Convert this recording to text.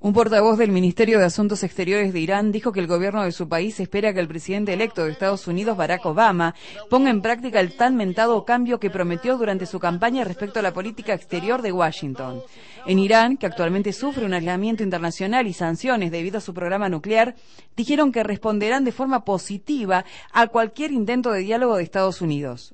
Un portavoz del Ministerio de Asuntos Exteriores de Irán dijo que el gobierno de su país espera que el presidente electo de Estados Unidos, Barack Obama, ponga en práctica el tan mentado cambio que prometió durante su campaña respecto a la política exterior de Washington. En Irán, que actualmente sufre un aislamiento internacional y sanciones debido a su programa nuclear, dijeron que responderán de forma positiva a cualquier intento de diálogo de Estados Unidos.